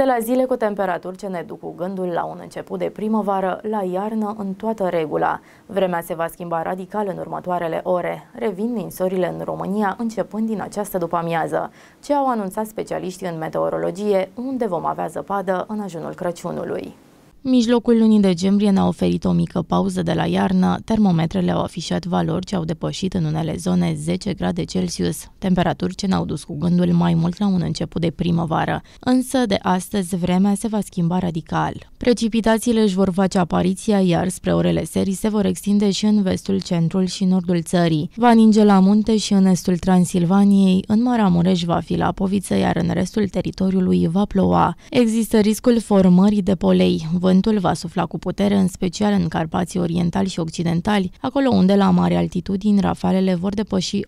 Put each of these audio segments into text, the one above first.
De la zile cu temperaturi ce ne duc cu gândul la un început de primăvară, la iarnă în toată regula. Vremea se va schimba radical în următoarele ore. Revin ninsorile în România începând din această după-amiază, ce au anunțat specialiștii în meteorologie, unde vom avea zăpadă în ajunul Crăciunului. Mijlocul lunii decembrie ne-a oferit o mică pauză de la iarnă. Termometrele au afișat valori ce au depășit în unele zone 10 grade Celsius, temperaturi ce ne-au dus cu gândul mai mult la un început de primăvară. Însă, de astăzi, vremea se va schimba radical. Precipitațiile își vor face apariția, iar spre orele serii se vor extinde și în vestul, centrul și nordul țării. Va ninge la munte și în estul Transilvaniei, în Maramureș va fi la poviță, iar în restul teritoriului va ploua. Există riscul formării de polei. Vântul va sufla cu putere, în special în Carpații Orientali și Occidentali, acolo unde la mare altitudini rafalele vor depăși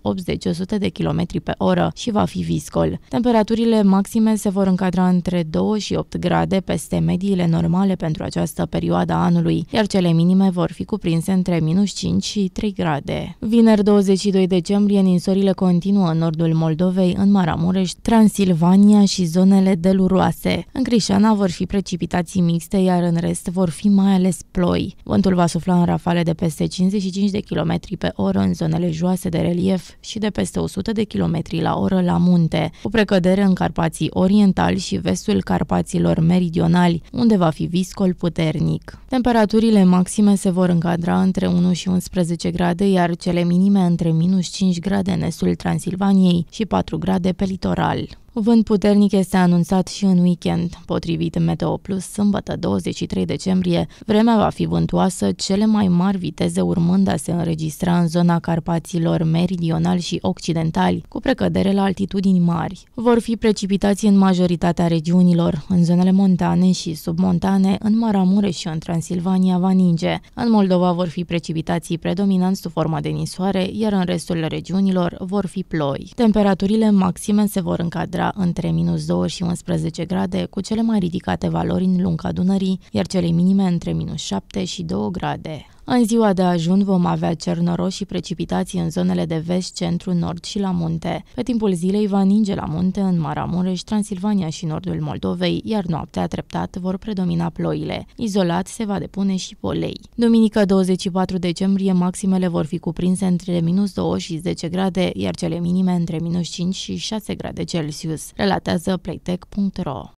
80-100 de km pe oră și va fi viscol. Temperaturile maxime se vor încadra între 2 și 8 grade peste mediile normale pentru această perioadă a anului, iar cele minime vor fi cuprinse între minus 5 și 3 grade. Vineri 22 decembrie, ninsorile continuă în nordul Moldovei, în Maramureș, Transilvania și zonele deluroase. În Crișana vor fi precipitații mixte, iar în în rest vor fi mai ales ploi. Vântul va sufla în rafale de peste 55 de km pe oră în zonele joase de relief și de peste 100 de km la oră la munte, cu precădere în Carpații Orientali și vestul Carpaților Meridionali, unde va fi viscol puternic. Temperaturile maxime se vor încadra între 1 și 11 grade, iar cele minime între minus 5 grade în estul Transilvaniei și 4 grade pe litoral. Vânt puternic este anunțat și în weekend. Potrivit Meteo Plus, sâmbătă 23 decembrie, vremea va fi vântoasă, cele mai mari viteze urmând a se înregistra în zona Carpaților meridional și occidentali, cu precădere la altitudini mari. Vor fi precipitații în majoritatea regiunilor, în zonele montane și submontane, în Maramureș și în Transilvania va ninge. În Moldova vor fi precipitații predominant sub forma de nisoare, iar în restul regiunilor vor fi ploi. Temperaturile maxime se vor încadra era între minus 2 și 11 grade, cu cele mai ridicate valori în lunga Dunării, iar cele minime între minus 7 și 2 grade. În ziua de ajun vom avea cer noros și precipitații în zonele de vest, centru, nord și la munte. Pe timpul zilei va ninge la munte în Maramureș, Transilvania și nordul Moldovei, iar noaptea treptat vor predomina ploile. Izolat se va depune și polei. Duminică 24 decembrie maximele vor fi cuprinse între minus 2 și 10 grade, iar cele minime între minus 5 și 6 grade Celsius, relatează playtech.ro.